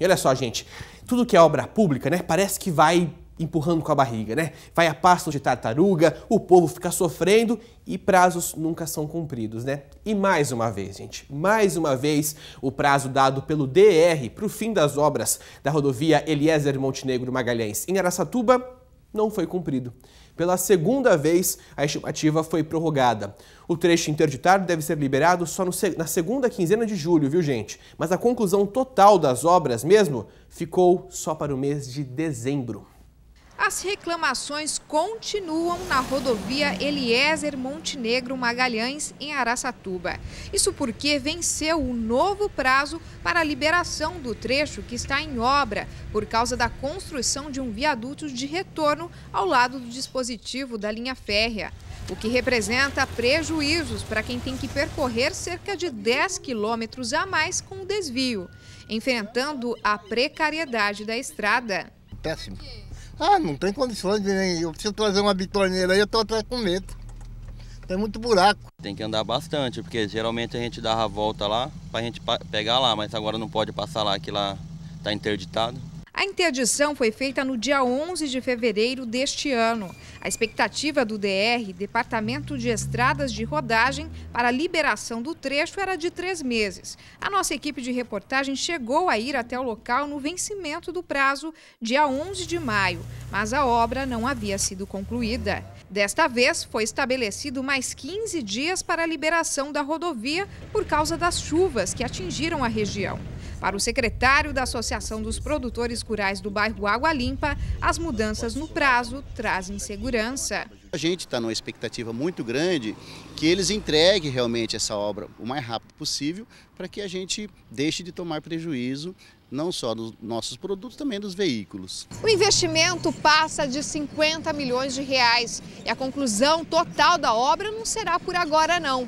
E olha só, gente, tudo que é obra pública, né, parece que vai empurrando com a barriga, né? Vai a pasto de tartaruga, o povo fica sofrendo e prazos nunca são cumpridos, né? E mais uma vez, gente, mais uma vez o prazo dado pelo DR para o fim das obras da rodovia Eliezer Montenegro Magalhães em Aracatuba não foi cumprido. Pela segunda vez, a estimativa foi prorrogada. O trecho interditado deve ser liberado só na segunda quinzena de julho, viu, gente? Mas a conclusão total das obras mesmo ficou só para o mês de dezembro. As reclamações continuam na rodovia Eliezer Montenegro Magalhães, em Araçatuba. Isso porque venceu o novo prazo para a liberação do trecho que está em obra por causa da construção de um viaduto de retorno ao lado do dispositivo da linha férrea o que representa prejuízos para quem tem que percorrer cerca de 10 quilômetros a mais com o desvio, enfrentando a precariedade da estrada. Péssimo. Ah, não tem condições de nem. Eu preciso trazer uma bitoneira aí, eu tô até com medo. Tem muito buraco. Tem que andar bastante, porque geralmente a gente dava a volta lá pra gente pegar lá, mas agora não pode passar lá, que lá tá interditado. A interdição foi feita no dia 11 de fevereiro deste ano. A expectativa do DR, Departamento de Estradas de Rodagem, para a liberação do trecho era de três meses. A nossa equipe de reportagem chegou a ir até o local no vencimento do prazo, dia 11 de maio, mas a obra não havia sido concluída. Desta vez, foi estabelecido mais 15 dias para a liberação da rodovia por causa das chuvas que atingiram a região. Para o secretário da Associação dos Produtores Rurais do bairro Água Limpa, as mudanças no prazo trazem segurança. A gente está numa expectativa muito grande que eles entreguem realmente essa obra o mais rápido possível para que a gente deixe de tomar prejuízo não só dos nossos produtos, também dos veículos. O investimento passa de 50 milhões de reais e a conclusão total da obra não será por agora não.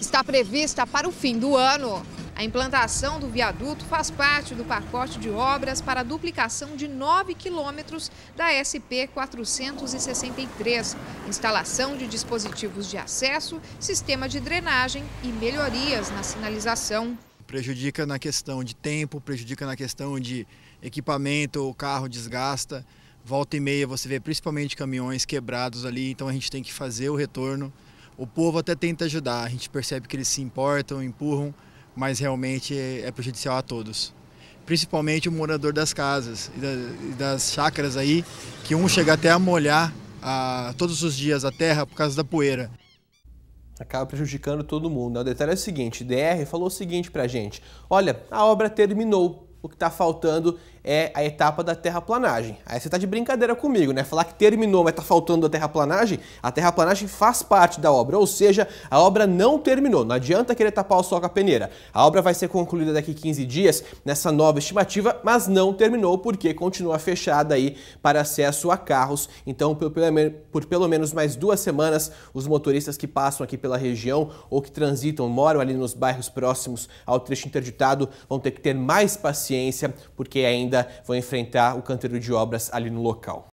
Está prevista para o fim do ano. A implantação do viaduto faz parte do pacote de obras para a duplicação de 9 quilômetros da SP 463, instalação de dispositivos de acesso, sistema de drenagem e melhorias na sinalização. Prejudica na questão de tempo, prejudica na questão de equipamento, o carro desgasta. Volta e meia você vê principalmente caminhões quebrados ali, então a gente tem que fazer o retorno. O povo até tenta ajudar, a gente percebe que eles se importam, empurram, mas realmente é, é prejudicial a todos. Principalmente o morador das casas e das chácaras aí, que um chega até a molhar a, todos os dias a terra por causa da poeira acaba prejudicando todo mundo. Né? O detalhe é o seguinte, DR falou o seguinte pra gente: "Olha, a obra terminou o que está faltando é a etapa da terraplanagem. Aí você está de brincadeira comigo, né? Falar que terminou, mas está faltando a terraplanagem, a terraplanagem faz parte da obra, ou seja, a obra não terminou. Não adianta querer tapar o sol com a peneira. A obra vai ser concluída daqui 15 dias, nessa nova estimativa, mas não terminou porque continua fechada aí para acesso a carros. Então, por, por pelo menos mais duas semanas, os motoristas que passam aqui pela região ou que transitam, moram ali nos bairros próximos ao trecho interditado, vão ter que ter mais paciência paciência, porque ainda vão enfrentar o canteiro de obras ali no local.